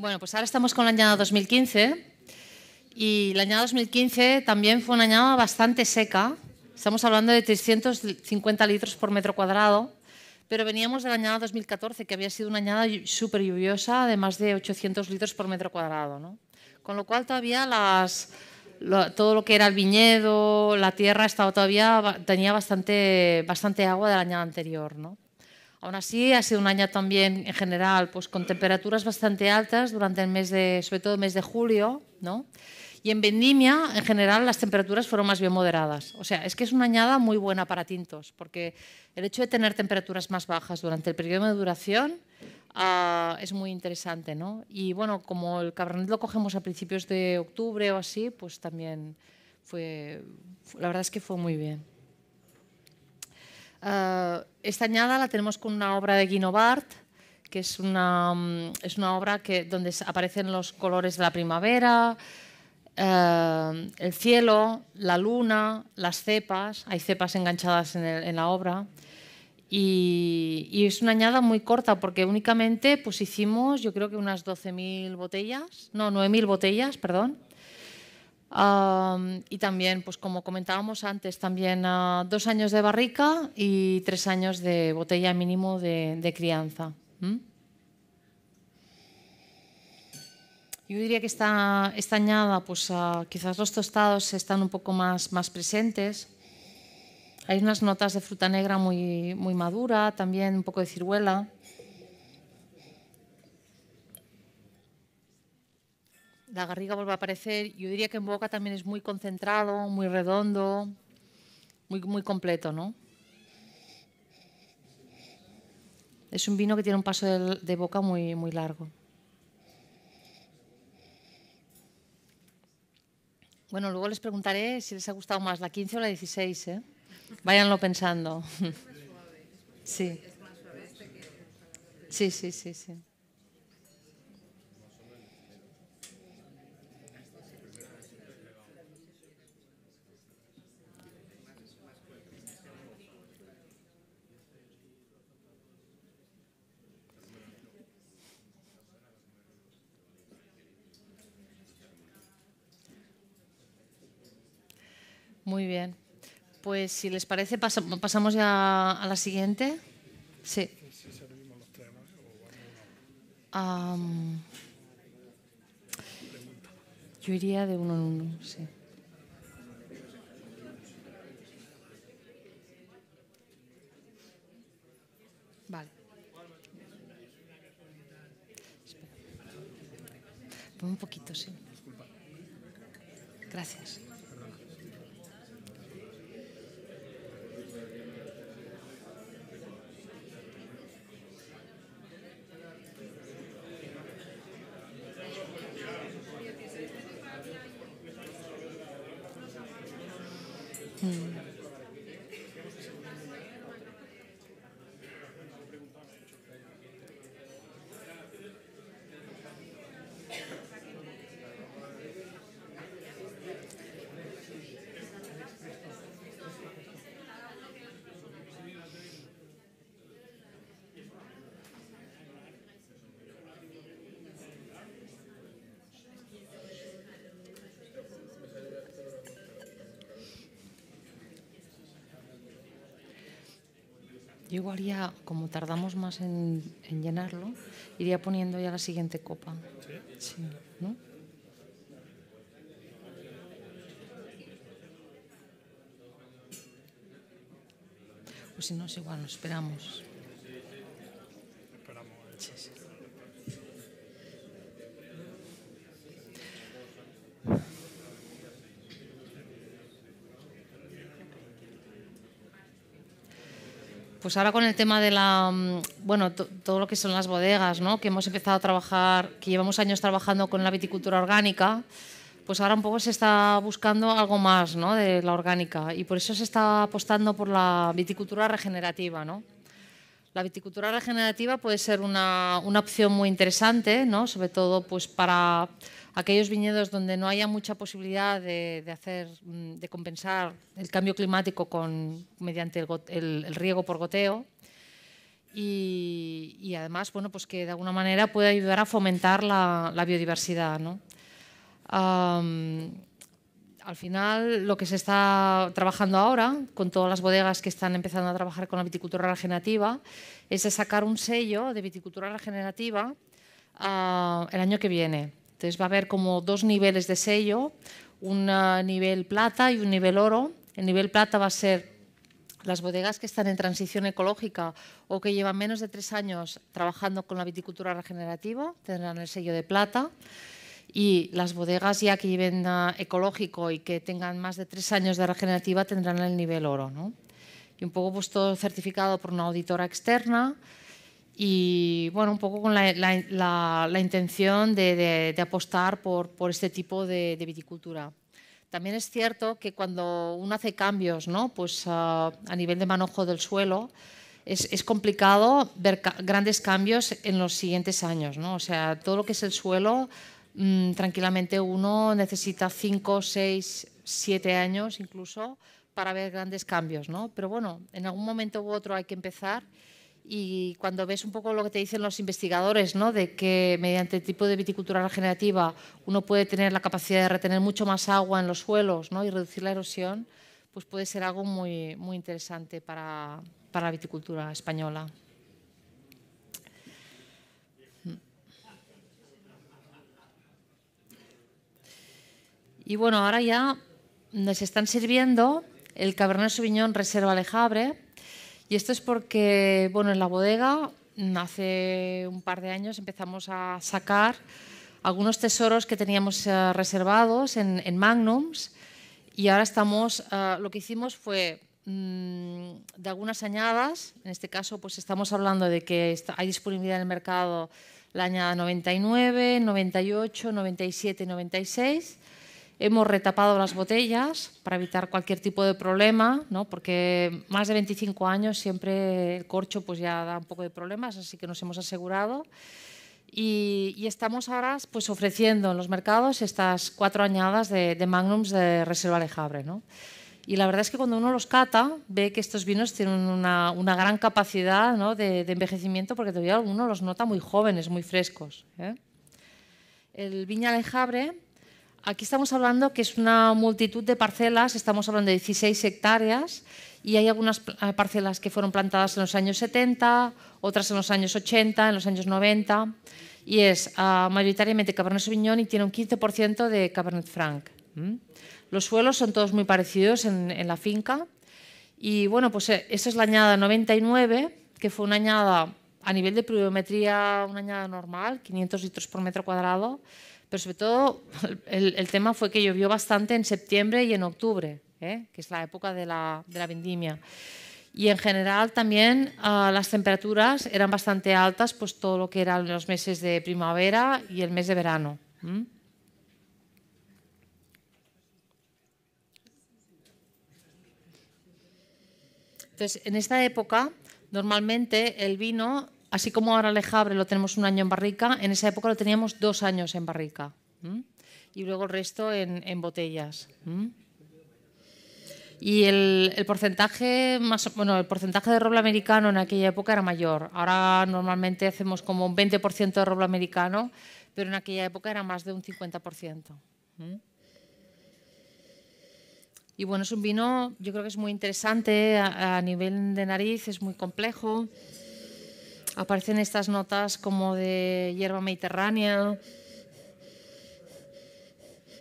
Bueno, pues ahora estamos con la añada 2015 y la añada 2015 también fue una añada bastante seca. Estamos hablando de 350 litros por metro cuadrado, pero veníamos de la añada 2014, que había sido una añada súper lluviosa de más de 800 litros por metro cuadrado. ¿no? Con lo cual todavía las, todo lo que era el viñedo, la tierra, estaba todavía, tenía bastante, bastante agua de la añada anterior. ¿no? Aún así, ha sido un año también en general pues, con temperaturas bastante altas durante el mes de, sobre todo mes de julio, Y en vendimia, en general, las temperaturas fueron más bien moderadas. O sea, es que es una añada muy buena para tintos, porque el hecho de tener temperaturas más bajas durante el periodo de duración ah, es muy interesante, ¿no? Y bueno, como el Cabernet lo cogemos a principios de octubre o así, pues también fue, la verdad es que fue muy bien. Eh, esta añada la tenemos con una obra de Guino que es una, mm, es una obra que, donde aparecen los colores de la primavera, eh, el cielo, la luna, las cepas, hay cepas enganchadas en, la obra. Y, es una añada muy corta porque únicamente pues, hicimos, yo creo que unas 12.000 botellas, no, 9.000 botellas, perdón y también, pues como comentábamos antes, también ah, dos años de barrica y tres años de botella mínimo de, crianza. Yo diría que esta, añada, pues ah, quizás los tostados están un poco más, más presentes. Hay unas notas de fruta negra muy, muy madura, también un poco de ciruela. la garriga vuelve a aparecer. Yo diría que en boca también es muy concentrado, muy redondo, muy, muy completo, ¿no? Es un vino que tiene un paso de, boca muy, muy largo. Bueno, luego les preguntaré si les ha gustado más la 15 o la 16, ¿eh? Váyanlo pensando. Sí. Sí, sí, sí, sí. Muy bien. Pues si les parece, pasamos ya a la siguiente. Sí. yo iría de uno en uno, sí. Vale. Un poquito, sí. Gracias. Yo igual como tardamos más en, llenarlo, iría poniendo ya la siguiente copa. ¿Sí? sí ¿no? Pues si no, es igual, lo esperamos. pues ahora con el tema de la, mm, bueno, todo lo que son las bodegas, ¿no? Que hemos empezado a trabajar, que llevamos años trabajando con la viticultura orgánica, pues ahora un poco se está buscando algo más, ¿no? De la orgánica y por eso se está apostando por la viticultura regenerativa, ¿no? La viticultura regenerativa puede ser una, opción muy interesante, ¿no? sobre todo pues, para aquellos viñedos donde no haya mucha posibilidad de, hacer, mm, de compensar el cambio climático con, mediante el, riego por goteo. Y, además, bueno, pues que de alguna manera puede ayudar a fomentar la, biodiversidad. ¿no? al final lo que se está trabajando ahora, con todas las bodegas que están empezando a trabajar con la viticultura regenerativa, es sacar un sello de viticultura regenerativa ah, el año que viene. Entonces va a haber como dos niveles de sello, un ah, nivel plata y un nivel oro. El nivel plata va a ser las bodegas que están en transición ecológica o que llevan menos de tres años trabajando con la viticultura regenerativa, tendrán el sello de plata y las bodegas ya que lleven ecológico y que tengan más de tres años de regenerativa tendrán el nivel oro. ¿no? Y un poco pues todo certificado por una auditora externa y bueno, un poco con la, la, la, intención de, de, apostar por, por este tipo de, viticultura. También es cierto que cuando uno hace cambios ¿no? pues, ah, a nivel de manojo del suelo, es, es, complicado ver grandes cambios en los siguientes años. ¿no? O sea, todo lo que es el suelo Mm, tranquilamente uno necesita cinco, seis, siete años incluso para ver grandes cambios, ¿no? Pero bueno, en algún momento u otro hay que empezar y cuando ves un poco lo que te dicen los investigadores, ¿no? de que mediante el tipo de viticultura regenerativa uno puede tener la capacidad de retener mucho más agua en los suelos ¿no? y reducir la erosión, pues puede ser algo muy, muy interesante para la viticultura española. Y bueno, ahora ya nos están sirviendo el Cabernet Sauvignon Reserva Alejabre. Y esto es porque, bueno, en la bodega hace un par de años empezamos a sacar algunos tesoros que teníamos eh, reservados en, magnums y ahora estamos, eh, lo que hicimos fue mm, de algunas añadas, en este caso pues estamos hablando de que hay disponibilidad en el mercado la añada 99, 98, 97, 96 Hemos retapado las botellas para evitar cualquier tipo de problema, ¿no? porque más de 25 años siempre el corcho pues ya da un poco de problemas, así que nos hemos asegurado. Y, estamos ahora pues, ofreciendo en los mercados estas cuatro añadas de, magnums de reserva Alejabre. ¿no? Y la verdad es que cuando uno los cata, ve que estos vinos tienen una, gran capacidad de, envejecimiento porque todavía uno los nota muy jóvenes, muy frescos. ¿eh? El Viña Alejabre Aquí estamos hablando que es una multitud de parcelas, estamos hablando de 16 hectáreas y hay algunas eh, parcelas que fueron plantadas en los años 70, otras en los años 80, en los años 90 y es ah, mayoritariamente Cabernet Sauvignon y tiene un 15% de Cabernet Franc. Los suelos son todos muy parecidos en, la finca y bueno, pues eh, esa es la añada 99, que fue una añada a nivel de pluviometría, una añada normal, 500 litros por metro cuadrado, pero sobre todo el, tema fue que llovió bastante en septiembre y en octubre, ¿eh? que es la época de la, vendimia. Y en general también ah, las temperaturas eran bastante altas, pues todo lo que eran los meses de primavera y el mes de verano. Entonces, en esta época, normalmente el vino así como ahora Lejabre lo tenemos un año en barrica, en esa época lo teníamos dos años en barrica y luego el resto en, botellas. Y el, porcentaje más, bueno, el porcentaje de roble americano en aquella época era mayor. Ahora normalmente hacemos como un 20% de roble americano, pero en aquella época era más de un 50%. Y bueno, es un vino, yo creo que es muy interesante a nivel de nariz, es muy complejo aparecen estas notas como de hierba mediterránea,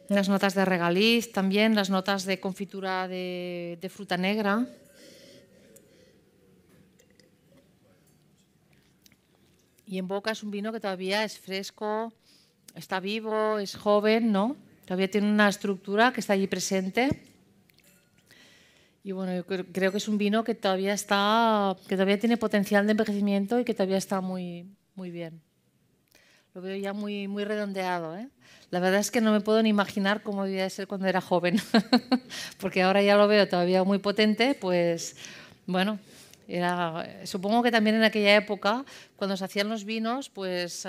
las notas de regaliz también, las notas de confitura de, fruta negra. Y en boca es un vino que todavía es fresco, está vivo, es joven, ¿no? Todavía tiene una estructura que está allí presente. Y bueno, yo creo que es un vino que todavía está, que todavía tiene potencial de envejecimiento y que todavía está muy, muy bien. Lo veo ya muy, muy redondeado. ¿eh? La verdad es que no me puedo ni imaginar cómo debía de ser cuando era joven, porque ahora ya lo veo todavía muy potente, pues bueno, era, supongo que también en aquella época, cuando se hacían los vinos, pues...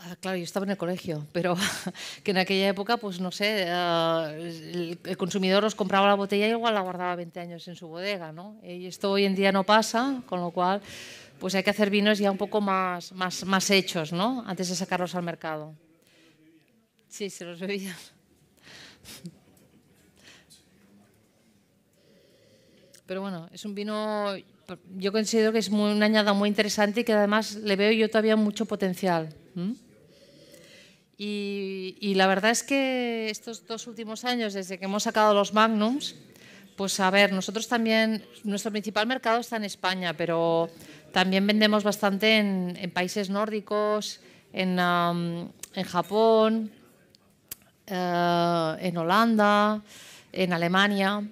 Ah, claro, yo estaba en el colegio, pero que en aquella época, pues no sé, ah, el, consumidor os compraba la botella y igual la guardaba 20 años en su bodega, ¿no? Y esto hoy en día no pasa, con lo cual, pues hay que hacer vinos ya un poco más, más, hechos, ¿no? Antes de sacarlos al mercado. Sí, se los bebían. Pero bueno, es un vino, yo considero que es muy, una añada muy interesante y que además le veo yo todavía mucho potencial. Y, la verdad es que estos dos últimos años, desde que hemos sacado los Magnums, pues a ver, nosotros también, nuestro principal mercado está en España, pero también vendemos bastante en, países nórdicos, en, Japón, eh, en Holanda, en Alemania.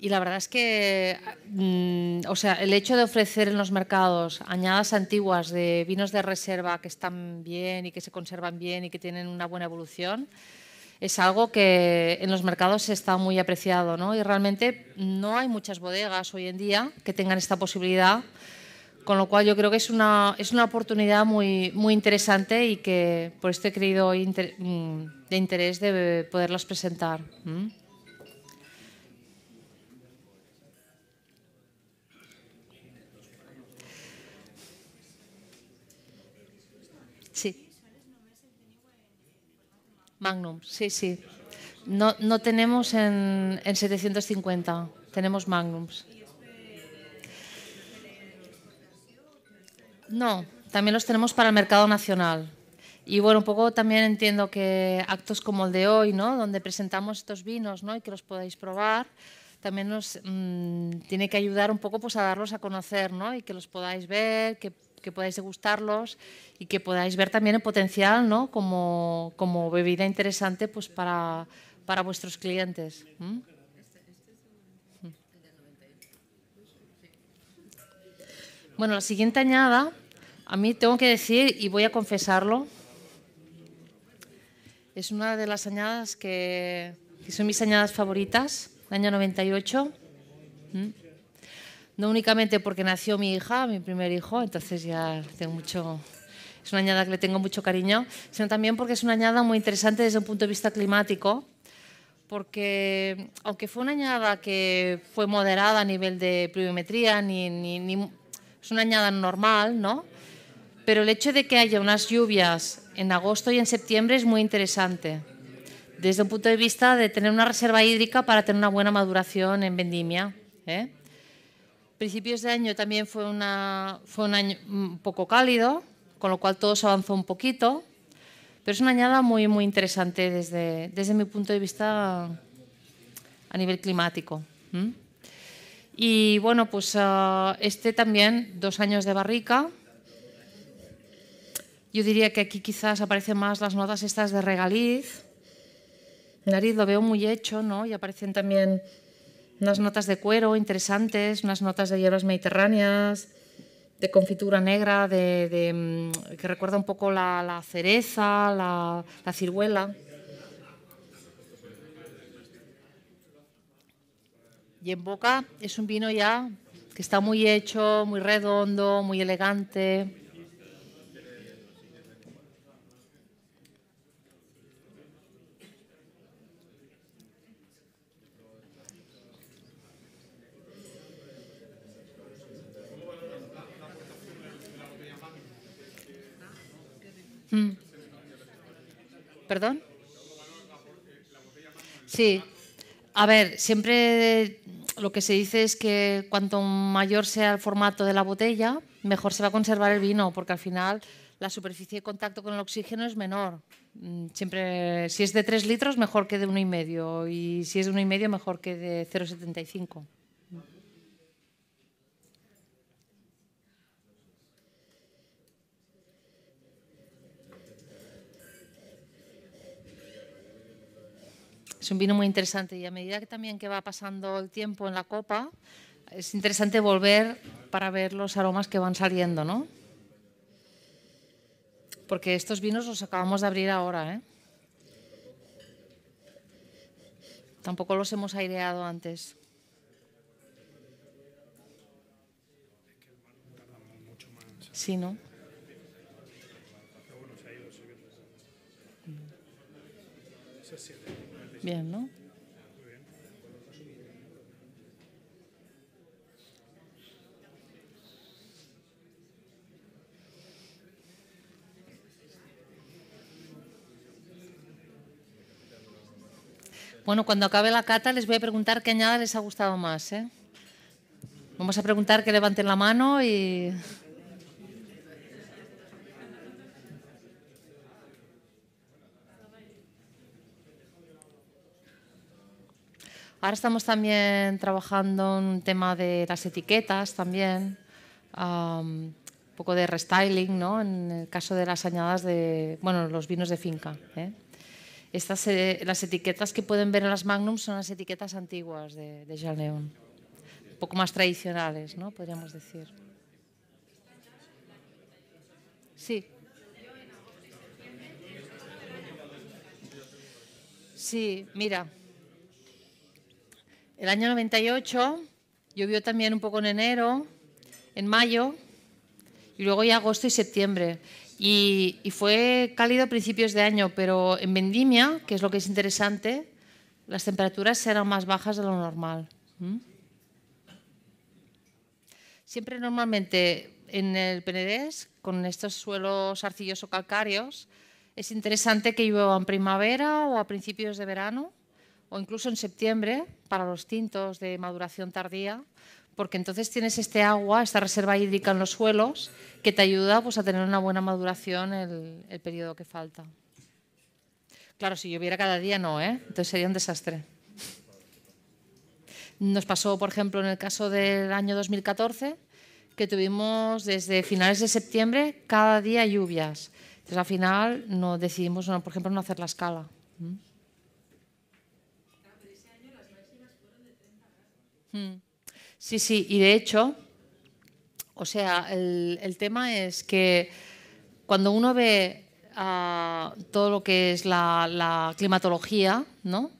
Y la verdad es que, mm, o sea, el hecho de ofrecer en los mercados añadas antiguas de vinos de reserva que están bien y que se conservan bien y que tienen una buena evolución, es algo que en los mercados está muy apreciado, ¿no? Y realmente no hay muchas bodegas hoy en día que tengan esta posibilidad, con lo cual yo creo que es una, es una oportunidad muy, muy interesante y que por esto he creído mm, de interés de poderlos presentar. Magnum, sí, sí. No, no tenemos en, 750, tenemos Magnums. No, también los tenemos para el mercado nacional. Y bueno, un poco también entiendo que actos como el de hoy, ¿no? donde presentamos estos vinos ¿no? y que los podáis probar, también nos mm, tiene que ayudar un poco pues, a darlos a conocer ¿no? y que los podáis ver, que que podáis degustarlos y que podáis ver también el potencial ¿no? como, como bebida interesante pues, para, para vuestros clientes. Bueno, la siguiente añada, a mí tengo que decir, y voy a confesarlo, es una de las añadas que, que son mis añadas favoritas, el año 98. No únicamente porque nació mi hija, mi primer hijo, entonces ya tengo mucho... Es una añada que le tengo mucho cariño, sino también porque es una añada muy interesante desde un punto de vista climático, porque aunque fue una añada que fue moderada a nivel de pluviometría, es una añada normal, ¿no? Pero el hecho de que haya unas lluvias en agosto y en septiembre es muy interesante, desde un punto de vista de tener una reserva hídrica para tener una buena maduración en vendimia. ¿eh? Principios de año también fue, un año un poco cálido, con lo cual todo se avanzó un poquito, pero es una añada muy, muy interesante desde, mi punto de vista a nivel climático. Y bueno, pues ah, este también, dos años de barrica. Yo diría que aquí quizás aparecen más las notas estas de regaliz. Nariz lo veo muy hecho, ¿no? Y aparecen también unas notas de cuero interesantes, unas notas de hierbas mediterráneas, de confitura negra, de, mm, que recuerda un poco la, la cereza, la, la ciruela. Y en boca es un vino ya que está muy hecho, muy redondo, muy elegante. Mm. ¿Perdón? Sí. A ver, siempre lo que se dice es que cuanto mayor sea el formato de la botella, mejor se va a conservar el vino, porque al final la superficie de contacto con el oxígeno es menor. Mm, siempre, si es de 3 litros, mejor que de 1,5 y si es de 1,5, mejor que de 0,75. Es un vino muy interesante y a medida que también que va pasando el tiempo en la copa, es interesante volver para ver los aromas que van saliendo, ¿no? Porque estos vinos los acabamos de abrir ahora, ¿eh? Tampoco los hemos aireado antes. Sí, ¿no? Sí. Bien, ¿no? Bueno, cuando acabe la cata les voy a preguntar qué añada les ha gustado más. ¿eh? Vamos a preguntar que levanten la mano y... Ahora estamos también trabajando en un tema de las etiquetas también, un poco de restyling, ¿no? En el caso de las añadas de, bueno, los vinos de finca. ¿eh? Estas, eh, las etiquetas que pueden ver en las Magnum son las etiquetas antiguas de, de un poco más tradicionales, ¿no? Podríamos decir. Sí. Sí, mira. El año 98 llovió también un poco en enero, en mayo, y luego ya agosto y septiembre. Y, fue cálido a principios de año, pero en vendimia, que es lo que es interesante, las temperaturas eran más bajas de lo normal. Siempre normalmente en el Penedés, con estos suelos arcillosos calcáreos, es interesante que llueva en primavera o a principios de verano o incluso en septiembre para los tintos de maduración tardía, porque entonces tienes este agua, esta reserva hídrica en los suelos, que te ayuda pues, a tener una buena maduración el, periodo que falta. Claro, si lloviera cada día no, ¿eh? entonces sería un desastre. Nos pasó, por ejemplo, en el caso del año 2014, que tuvimos desde finales de septiembre cada día lluvias. Entonces al final no decidimos, por ejemplo, no hacer la escala. ¿Mm? Mm. Sí, sí, y de hecho, o sea, el, tema es que cuando uno ve ah, todo lo que es la, climatología, ¿no?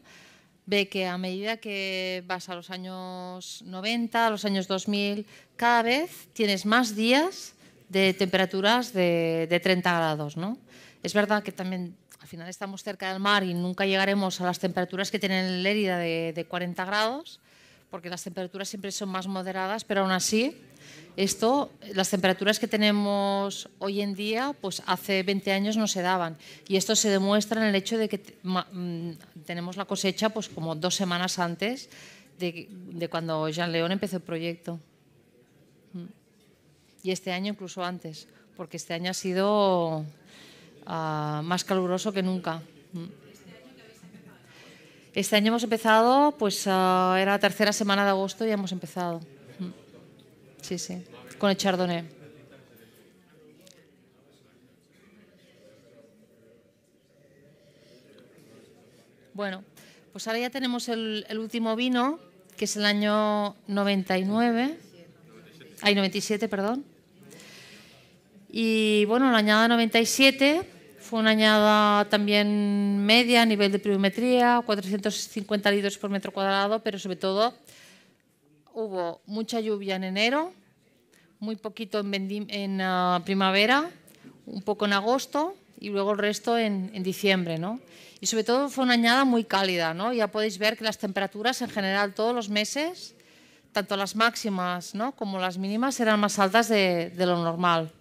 ve que a medida que vas a los años 90, a los años 2000, cada vez tienes más días de temperaturas de, 30 grados. ¿no? Es verdad que también al final estamos cerca del mar y nunca llegaremos a las temperaturas que tienen el Lérida de, de 40 grados, porque las temperaturas siempre son más moderadas, pero aún así, esto, las temperaturas que tenemos hoy en día, pues hace 20 años no se daban. Y esto se demuestra en el hecho de que mm, tenemos la cosecha pues como dos semanas antes de, cuando Jean León empezó el proyecto. Mm. Y este año incluso antes, porque este año ha sido ah, más caluroso que nunca. Mm. Este año hemos empezado, pues ah, era la tercera semana de agosto y hemos empezado. Sí, sí, con el chardonnay. Bueno, pues ahora ya tenemos el, último vino, que es el año 99. Ay, 97, perdón. Y bueno, la añada 97 fue una añada también media a nivel de pluviometría, 450 litros por metro cuadrado, pero sobre todo hubo mucha lluvia en enero, muy poquito en, ah, primavera, un poco en agosto y luego el resto en, diciembre. ¿no? Y sobre todo fue una añada muy cálida. ¿no? Ya podéis ver que las temperaturas en general todos los meses, tanto las máximas como las mínimas, eran más altas de, lo normal.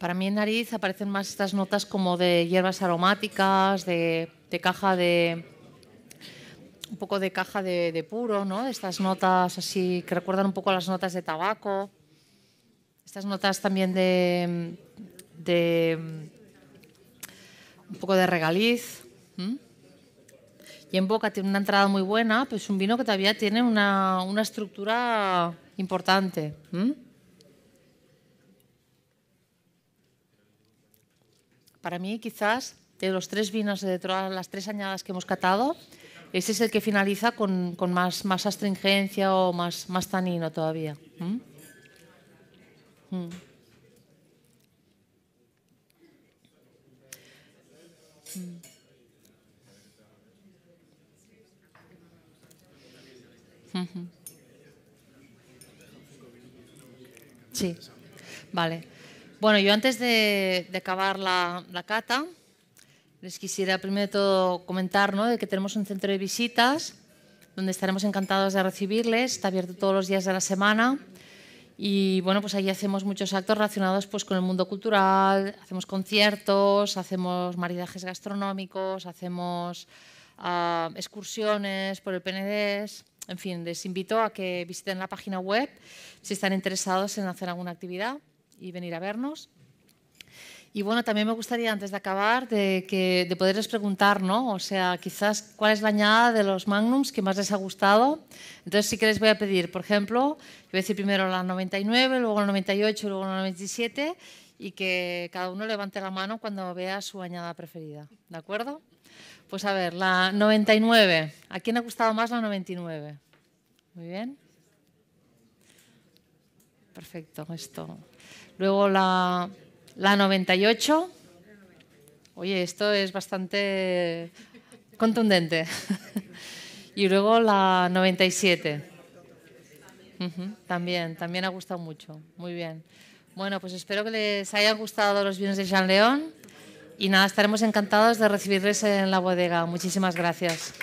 Para mí en nariz aparecen más estas notas como de hierbas aromáticas, de, caja de... un poco de caja de, puro, ¿no? Estas notas así que recuerdan un poco las notas de tabaco. Estas notas también de... un poco de regaliz. Y en boca tiene una entrada muy buena, pues un vino que todavía tiene una, una estructura importante. Para mí, quizás, de los tres vinos, de todas las tres añadas que hemos catado, ese es el que finaliza con, más, más astringencia o más, tanino todavía. ¿Mm? ¿Mm? ¿Mm? Sí, vale. Bueno, yo antes de, acabar la, cata, les quisiera primero todo comentar de que tenemos un centro de visitas donde estaremos encantados de recibirles. Está abierto todos los días de la semana. Y bueno, pues allí hacemos muchos actos relacionados pues, con el mundo cultural, hacemos conciertos, hacemos maridajes gastronómicos, hacemos ah, excursiones por el PNDES. En fin, les invito a que visiten la página web si están interesados en hacer alguna actividad y venir a vernos. Y bueno, también me gustaría, antes de acabar, de, que, de preguntar, ¿no? O sea, quizás cuál es la añada de los Magnums que más les ha gustado. Entonces sí que les voy a pedir, por ejemplo, voy a decir primero la 99, luego la 98, luego la 97 y que cada uno levante la mano cuando vea su añada preferida. ¿De acuerdo? Pues a ver, la 99. ¿A quién ha gustado más la 99? Muy bien. Perfecto, esto. Luego la, 98. Oye, esto es bastante contundente. y luego la 97. también, también ha gustado mucho. Muy bien. Bueno, pues espero que les hayan gustado los vinos de Jean León y nada, estaremos encantados de recibirles en la bodega. Muchísimas gracias.